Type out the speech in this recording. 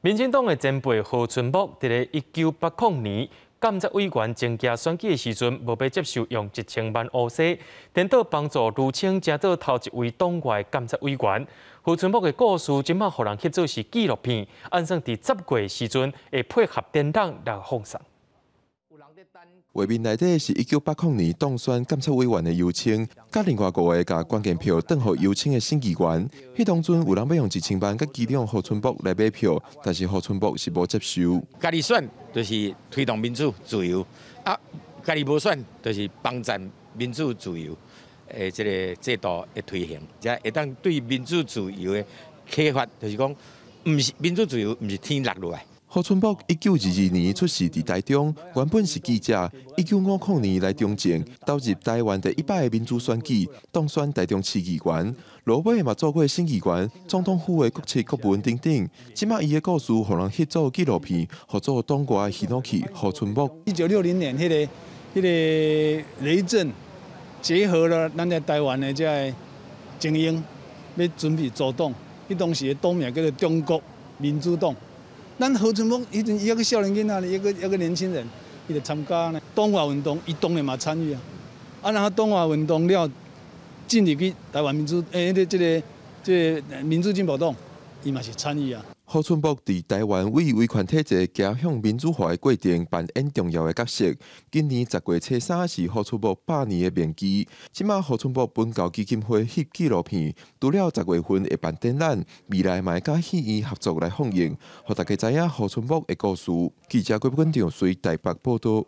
民进党的前辈何春伫咧一九八0年监察委员增加选举的时阵，无被接受用一千万欧元颠倒帮助卢清正做头一位党外监察委员。何春木的故事，即麦互人去做是纪录片，按上在执的时阵，会配合电灯来奉上。画面内底是一九八九年当选监察委员的邀请，甲另外五位甲关键票等候邀请嘅新纪员。迄当阵有人要用一千万甲机长何春博来买票，但是何春博是无接受。家己选就是推动民主自由，啊，家己无选就是帮赞民主自由，诶，这个制度嘅推行，才会当对民主自由嘅开发，就是讲，唔是民主自由，唔是天落来。何春博一九二二年出世伫台中，原本是记者，一九五零年来中正，投入台湾第一摆民主选举，当选台中市议员，罗尾嘛做过省议员，总统府的国策顾问等等。即马伊的故事，互人翕做纪录片，合做当国的纪录片。何春博。一九六零年迄个迄个雷震，结合了咱在台湾的即个精英，要准备做党，迄当时党名叫做中国民主党。咱何春峰以前一个少年囝仔，一个一个年轻人，伊就参加呢，东华运动伊当然嘛参与啊，啊然后东华运动了，进入去台湾民主诶，这这个这民主进步党伊嘛是参与啊。好春博伫台湾为维权体制走向民主化的过程扮演重要的角色。今年十月初三是好春博百年的面基，即卖好春博本校基金会翕纪录片，除了十月份会办展览，未来嘛会甲戏院合作来放映，互大家知影好春博的故事。记者郭本潮随台北报道。